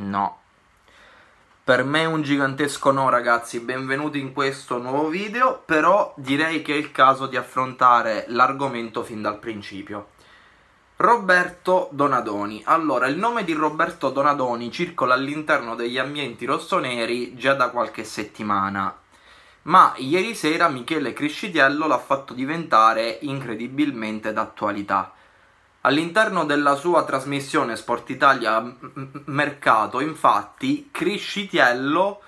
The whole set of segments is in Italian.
No. Per me è un gigantesco no ragazzi, benvenuti in questo nuovo video, però direi che è il caso di affrontare l'argomento fin dal principio. Roberto Donadoni. Allora, il nome di Roberto Donadoni circola all'interno degli ambienti rossoneri già da qualche settimana, ma ieri sera Michele Criscidiello l'ha fatto diventare incredibilmente d'attualità. All'interno della sua trasmissione Sportitalia Mercato, infatti, Criscitiello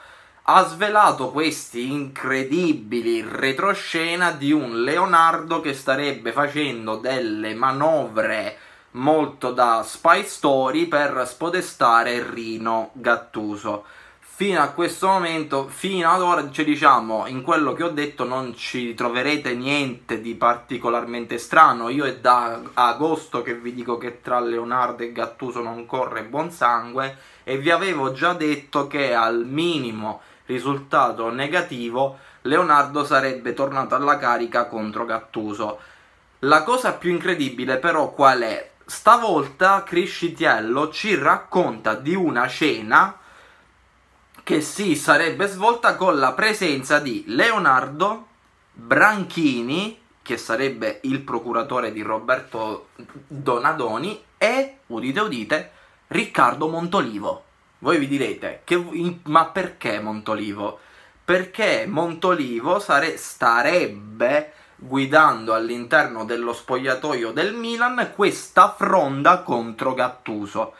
ha svelato questi incredibili retroscena di un Leonardo che starebbe facendo delle manovre molto da spy story per spodestare Rino Gattuso fino a questo momento, fino ad ora, cioè diciamo, in quello che ho detto non ci troverete niente di particolarmente strano. Io è da agosto che vi dico che tra Leonardo e Gattuso non corre buon sangue e vi avevo già detto che al minimo risultato negativo Leonardo sarebbe tornato alla carica contro Gattuso. La cosa più incredibile però qual è? Stavolta Criscitiello ci racconta di una cena che si sarebbe svolta con la presenza di Leonardo Branchini, che sarebbe il procuratore di Roberto Donadoni, e, udite udite, Riccardo Montolivo. Voi vi direte, che, ma perché Montolivo? Perché Montolivo sare, starebbe guidando all'interno dello spogliatoio del Milan questa fronda contro Gattuso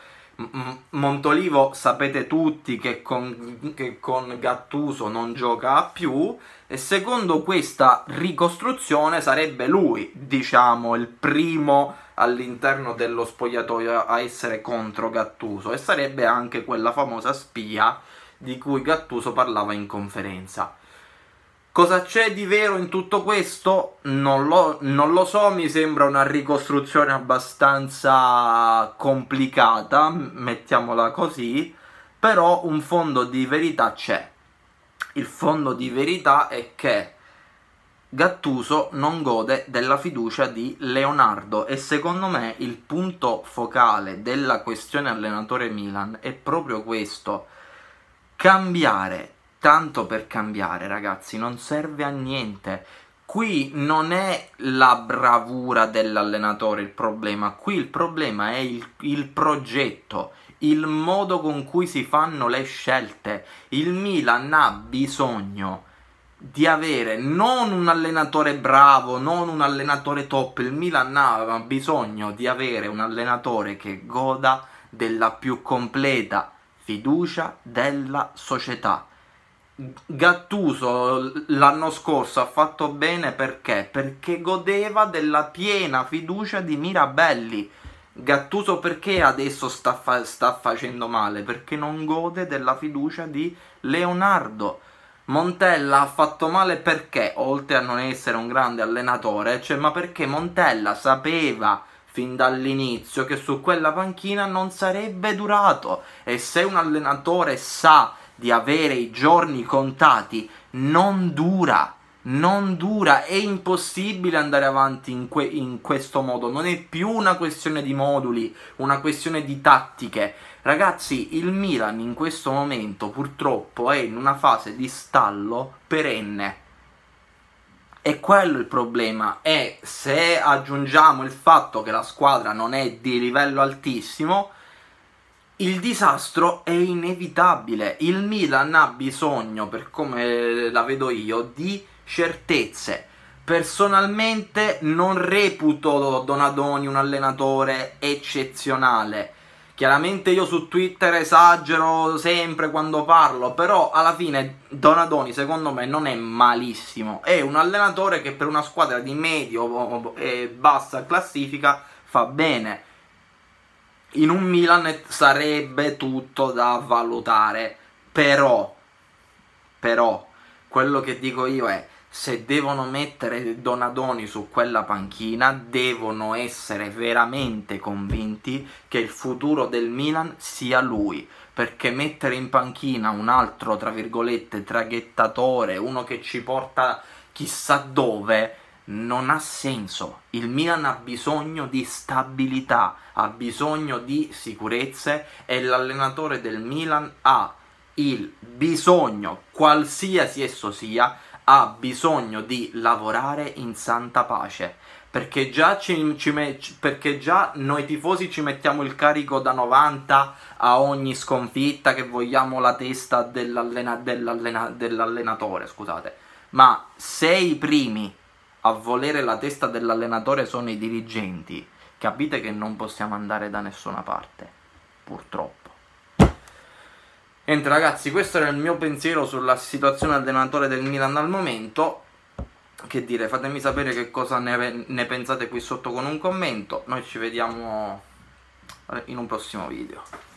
Montolivo sapete tutti che con, che con, Gattuso non gioca più e secondo questa ricostruzione sarebbe lui, diciamo, il primo all'interno dello spogliatoio a essere contro Gattuso e sarebbe anche quella famosa spia di cui Gattuso parlava in conferenza. Cosa c'è di vero in tutto questo? Non lo, non lo, so, mi sembra una ricostruzione abbastanza complicata, mettiamola così, però un fondo di verità c'è. Il fondo di verità è che Gattuso non gode della fiducia di Leonardo e secondo me il punto focale della questione allenatore Milan è proprio questo. Cambiare tanto per cambiare, ragazzi, non serve a niente. Qui non è la bravura dell'allenatore il problema, qui il problema è il, il progetto, il modo con cui si fanno le scelte. Il Milan ha bisogno di avere non un allenatore bravo, non un allenatore top, il Milan ha bisogno di avere un allenatore che goda della più completa fiducia della società. Gattuso l'anno scorso ha fatto bene perché? Perché godeva della piena fiducia di Mirabelli. Gattuso perché adesso sta, fa- sta facendo male? Perché non gode della fiducia di Leonardo. Montella ha fatto male perché, oltre a non essere un grande allenatore, cioè, ma perché Montella sapeva fin dall'inizio che su quella panchina non sarebbe durato e se un allenatore sa di avere i giorni contati non dura, non dura, è impossibile andare avanti in, que in, questo modo, non è più una questione di moduli, una questione di tattiche. Ragazzi, il Milan in questo momento purtroppo è in una fase di stallo perenne. E quello il problema e se aggiungiamo il fatto che la squadra non è di livello altissimo, il disastro è inevitabile. Il Milan ha bisogno, per come la vedo io, di certezze. Personalmente non reputo Donadoni un allenatore eccezionale. Chiaramente io su Twitter esagero sempre quando parlo, però alla fine Donadoni secondo me non è malissimo. È un allenatore che per una squadra di medio e bassa classifica fa bene in un Milan sarebbe tutto da valutare, però, però, quello che dico io è, se devono mettere Donadoni su quella panchina, devono essere veramente convinti che il futuro del Milan sia lui. Perché mettere in panchina un altro, tra virgolette, traghettatore, uno che ci porta chissà dove, non ha senso. Il Milan ha bisogno di stabilità, ha bisogno di sicurezze e l'allenatore del Milan ha il bisogno, qualsiasi esso sia, ha bisogno di lavorare in santa pace. Perché già, ci, ci perché già, noi tifosi ci mettiamo il carico da 90 a ogni sconfitta che vogliamo la testa dell'allena, dell'allena, dell'allenatore, scusate. Ma se i primi a volere la testa dell'allenatore sono i dirigenti. Capite che non possiamo andare da nessuna parte, purtroppo. Niente ragazzi, questo era il mio pensiero sulla situazione allenatore del Milan al momento. Che dire, fatemi sapere che cosa ne, ne pensate qui sotto con un commento. Noi ci vediamo in un prossimo video.